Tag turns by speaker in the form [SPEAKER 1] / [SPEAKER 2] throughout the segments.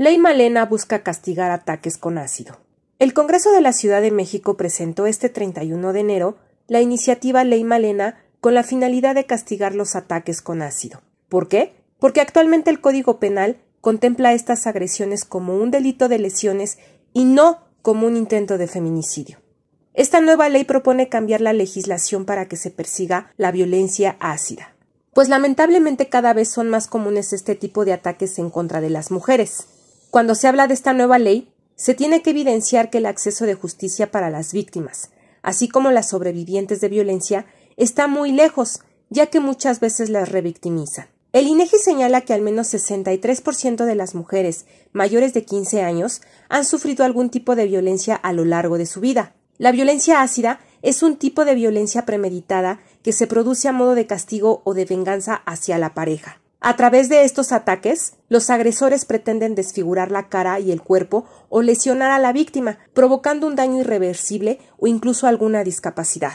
[SPEAKER 1] Ley Malena busca castigar ataques con ácido. El Congreso de la Ciudad de México presentó este 31 de enero la iniciativa Ley Malena con la finalidad de castigar los ataques con ácido. ¿Por qué? Porque actualmente el Código Penal contempla estas agresiones como un delito de lesiones y no como un intento de feminicidio. Esta nueva ley propone cambiar la legislación para que se persiga la violencia ácida. Pues lamentablemente cada vez son más comunes este tipo de ataques en contra de las mujeres. Cuando se habla de esta nueva ley, se tiene que evidenciar que el acceso de justicia para las víctimas, así como las sobrevivientes de violencia, está muy lejos, ya que muchas veces las revictimizan. El INEGI e señala que al menos 63% de las mujeres mayores de 15 años han sufrido algún tipo de violencia a lo largo de su vida. La violencia ácida es un tipo de violencia premeditada que se produce a modo de castigo o de venganza hacia la pareja. A través de estos ataques, los agresores pretenden desfigurar la cara y el cuerpo o lesionar a la víctima, provocando un daño irreversible o incluso alguna discapacidad.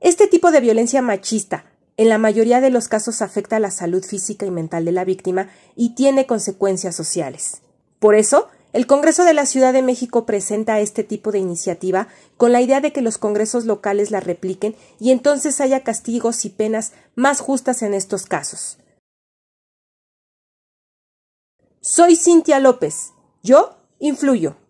[SPEAKER 1] Este tipo de violencia machista, en la mayoría de los casos afecta la salud física y mental de la víctima y tiene consecuencias sociales. Por eso, el Congreso de la Ciudad de México presenta este tipo de iniciativa con la idea de que los congresos locales la repliquen y entonces haya castigos y penas más justas en estos casos. Soy Cintia López. Yo influyo.